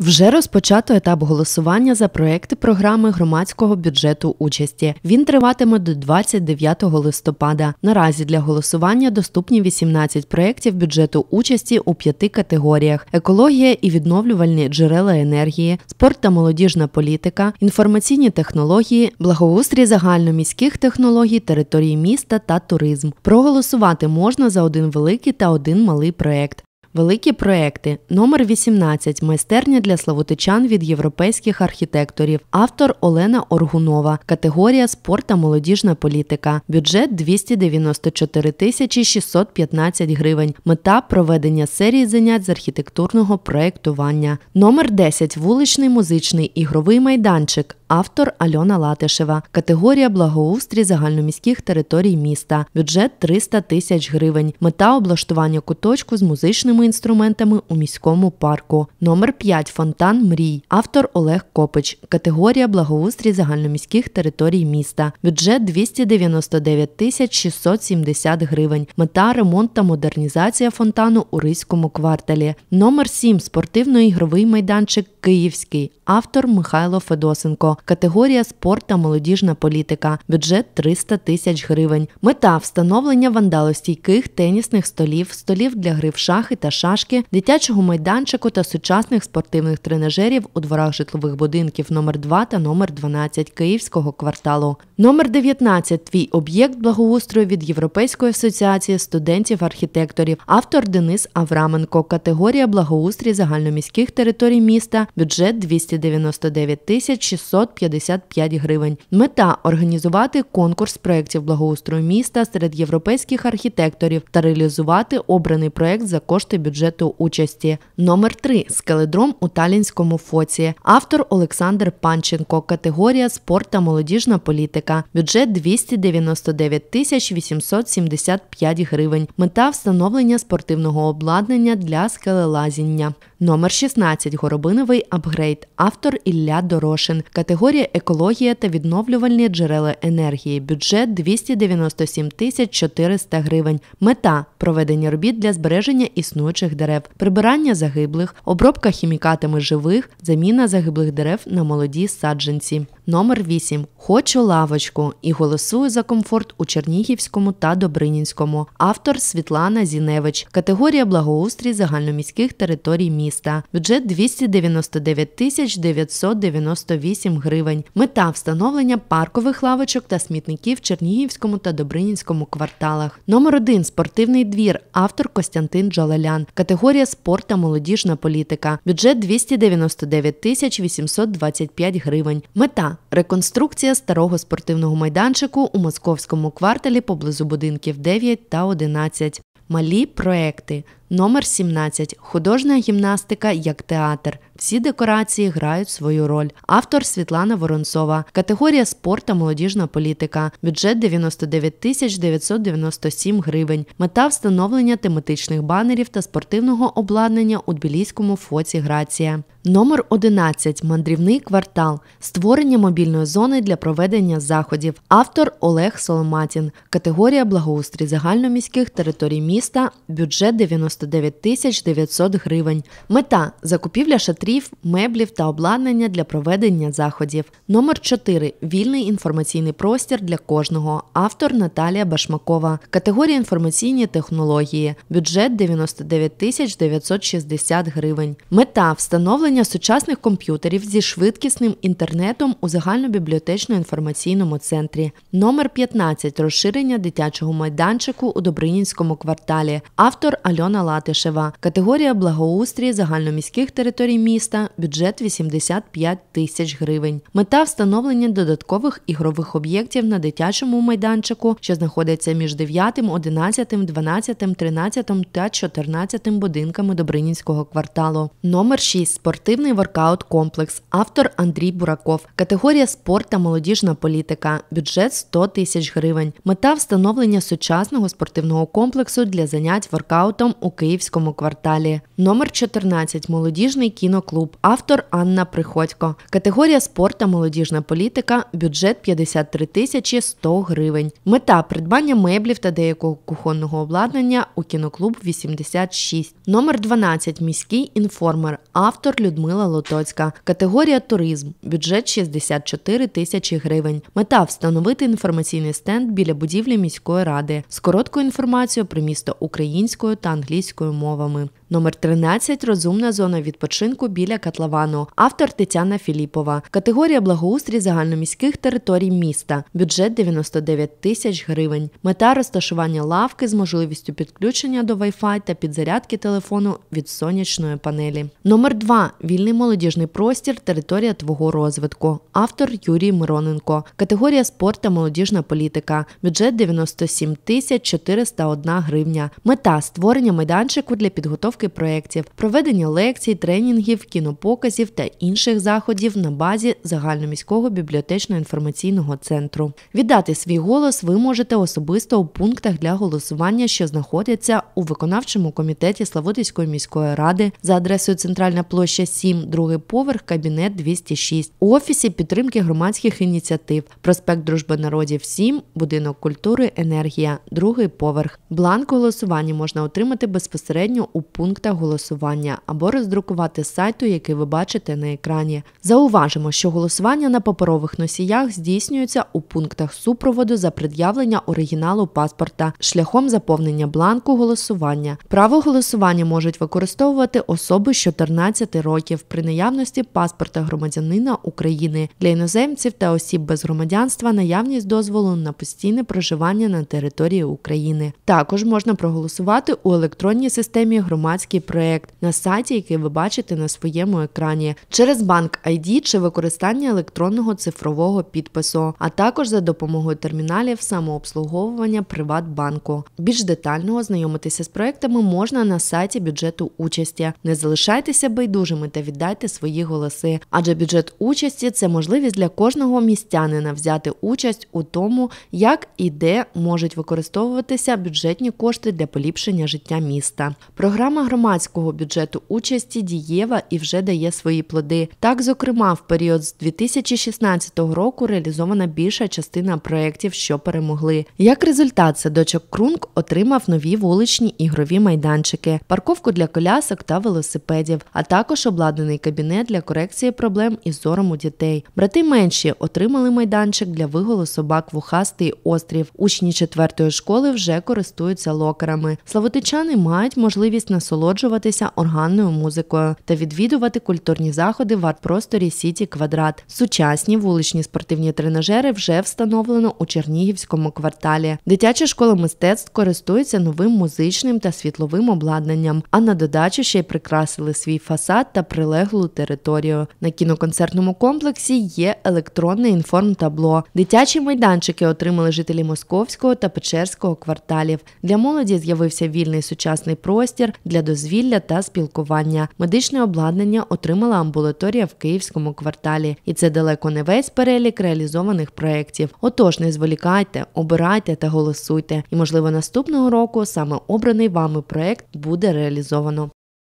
Вже розпочато етап голосування за проекти програми громадського бюджету участі. Він триватиме до 29 листопада. Наразі для голосування доступні 18 проєктів бюджету участі у п'яти категоріях: екологія і відновлювальні джерела енергії, спорт та молодіжна політика, інформаційні технології, благоустрій загальноміських технологій, території міста та туризм. Проголосувати можна за один великий та один малий проєкт. Великі проекти Номер 18 Майстерня для славутичан від європейських архітекторів. Автор Олена Оргунова. Категорія спорт та молодіжна політика. Бюджет 294 тисячі 615 гривень. Мета проведення серії занять з архітектурного проєктування. Номер 10 Вуличний музичний ігровий майданчик. Автор Альона Латишева. Категорія благоустрій загальноміських територій міста. Бюджет 300 тисяч гривень. Мета облаштування куточку з музичними інструментами у міському парку. Номер 5 Фонтан Мрій. Автор Олег Копич. Категорія благоустрій загальноміських територій міста. Бюджет 299 тисяч 670 гривень. Мета ремонт та модернізація фонтану у Ризькому кварталі. Номер 7 спортивно-ігровий майданчик Київський, автор Михайло Федосенко, категорія спорт та молодіжна політика, бюджет 300 тисяч гривень. Мета встановлення вандалостійких тенісних столів, столів для гри в шахи та шашки, дитячого майданчику та сучасних спортивних тренажерів у дворах житлових будинків номер 2 та номер 12 Київського кварталу. Номер 19 Твій об'єкт благоустрою від Європейської асоціації студентів-архітекторів. Автор Денис Авраменко. Категорія благоустрій загальноміських територій міста бюджет 299 тисяч 655 гривень. Мета організувати конкурс проєктів благоустрою міста серед європейських архітекторів та реалізувати обраний проєкт за кошти бюджету участі. Номер 3 скеледром у Талінському Фоці. Автор Олександр Панченко. Категорія спорт та молодіжна політика. Бюджет 299 тисяч 875 гривень. Мета встановлення спортивного обладнання для скелелазіння. Номер 16. Горобиновий апгрейд, автор Ілля Дорошин, категорія екологія та відновлювальні джерела енергії, бюджет 297 тисяч 400 гривень. Мета проведення робіт для збереження існуючих дерев, прибирання загиблих, обробка хімікатами живих, заміна загиблих дерев на молоді саджанці. Номер 8. Хочу лавочку і голосую за комфорт у Чернігівському та Добринінському. Автор Світлана Зіневич. Категорія благоустрій загальноміських територій міста. Бюджет 299 тисяч 998 гривень. Мета встановлення паркових лавочок та смітників в Чернігівському та Добринінському кварталах. Номер 1. Спортивний двір. Автор Костянтин Джалалян. Категорія спорт та молодіжна політика. Бюджет 299 тисяч 825 гривень. Мета реконструкція старого спортивного майданчику у московському кварталі поблизу будинків 9 та 11. Малі проекти Номер 17. Художня гімнастика як театр. Всі декорації грають свою роль. Автор Світлана Воронцова. Категорія спорт та молодіжна політика. Бюджет 99 тисяч 997 гривень. Мета встановлення тематичних банерів та спортивного обладнання у Тбіліському фоці Грація. Номер 11. Мандрівний квартал. Створення мобільної зони для проведення заходів. Автор Олег Соломатін. Категорія благоустрій загальноміських територій міста. Бюджет 99 99 тисяч 900 гривень. Мета закупівля шатрів, меблів та обладнання для проведення заходів. Номер 4 вільний інформаційний простір для кожного. Автор Наталія Башмакова. Категорія інформаційні технології. Бюджет 99 960 гривень. Мета встановлення сучасних комп'ютерів зі швидкісним інтернетом у загальнобібліотечно-інформаційному центрі. Номер 15 розширення дитячого майданчику у Добринінському кварталі. Автор Альона Лапа. Латишева. Категорія благоустрій загальноміських територій міста, бюджет 85 тисяч гривень. Мета встановлення додаткових ігрових об'єктів на дитячому майданчику, що знаходиться між 9, 11, 12, 13 та 14 будинками Добринінського кварталу. Номер 6. Спортивний воркаут-комплекс. Автор Андрій Бураков. Категорія спорт та молодіжна політика. Бюджет 100 тисяч гривень. Мета встановлення сучасного спортивного комплексу для занять воркаутом у київському кварталі. Номер 14 молодіжний кіноклуб. Автор Анна Приходько. Категорія спорт та молодіжна політика. Бюджет 53 тисячі 100 гривень. Мета придбання меблів та деякого кухонного обладнання у кіноклуб 86. Номер 12 міський інформер. Автор Людмила Лотоцька. Категорія туризм. Бюджет 64 тисячі гривень. Мета встановити інформаційний стенд біля будівлі міської ради. З короткою інформацією про місто українською та англійською англійською мовами. Номер 13 розумна зона відпочинку біля Катлавану. Автор Тетяна Філіпова. Категорія благоустрій загальноміських територій міста. Бюджет 99 тисяч гривень. Мета розташування лавки з можливістю підключення до Wi-Fi та підзарядки телефону від сонячної панелі. Номер 2 вільний молодіжний простір. Територія твого розвитку. Автор Юрій Мироненко. Категорія спорт та молодіжна політика. Бюджет 97 тисяч 401 гривня. Мета створення майданчика майданчику для підготовки проєктів, проведення лекцій, тренінгів, кінопоказів та інших заходів на базі загальноміського бібліотечно-інформаційного центру. Віддати свій голос ви можете особисто у пунктах для голосування, що знаходяться у виконавчому комітеті Славутиської міської ради за адресою Центральна площа 7, другий поверх, кабінет 206, у офісі підтримки громадських ініціатив, проспект Дружби народів 7, будинок культури, енергія, другий поверх. Бланк голосування можна отримати без безпосередньо у пунктах голосування або роздрукувати сайту, який ви бачите на екрані. Зауважимо, що голосування на паперових носіях здійснюється у пунктах супроводу за пред'явлення оригіналу паспорта шляхом заповнення бланку голосування. Право голосування можуть використовувати особи з 14 років при наявності паспорта громадянина України для іноземців та осіб без громадянства наявність дозволу на постійне проживання на території України. Також можна проголосувати у електронній електронній системі громадський проєкт на сайті, який ви бачите на своєму екрані, через банк ID чи використання електронного цифрового підпису, а також за допомогою терміналів самообслуговування Приватбанку. Більш детально ознайомитися з проектами можна на сайті бюджету участі. Не залишайтеся байдужими та віддайте свої голоси, адже бюджет участі це можливість для кожного містянина взяти участь у тому, як і де можуть використовуватися бюджетні кошти для поліпшення життя міста міста. Програма громадського бюджету участі дієва і вже дає свої плоди. Так, зокрема, в період з 2016 року реалізована більша частина проєктів, що перемогли. Як результат, садочок Крунг отримав нові вуличні ігрові майданчики, парковку для колясок та велосипедів, а також обладнаний кабінет для корекції проблем із зором у дітей. Брати менші отримали майданчик для виголу собак вухастий острів. Учні четвертої школи вже користуються локерами. Славотичани мають мають можливість насолоджуватися органною музикою та відвідувати культурні заходи в арт-просторі Сіті Квадрат. Сучасні вуличні спортивні тренажери вже встановлено у Чернігівському кварталі. Дитяча школа мистецтв користується новим музичним та світловим обладнанням, а на додачу ще й прикрасили свій фасад та прилеглу територію. На кіноконцертному комплексі є електронне інформтабло. Дитячі майданчики отримали жителі Московського та Печерського кварталів. Для молоді з'явився вільний сучасний власний простір для дозвілля та спілкування. Медичне обладнання отримала амбулаторія в київському кварталі, і це далеко не весь перелік реалізованих проєктів. Отож, не зволікайте, обирайте та голосуйте. І, можливо, наступного року саме обраний вами проєкт буде реалізовано.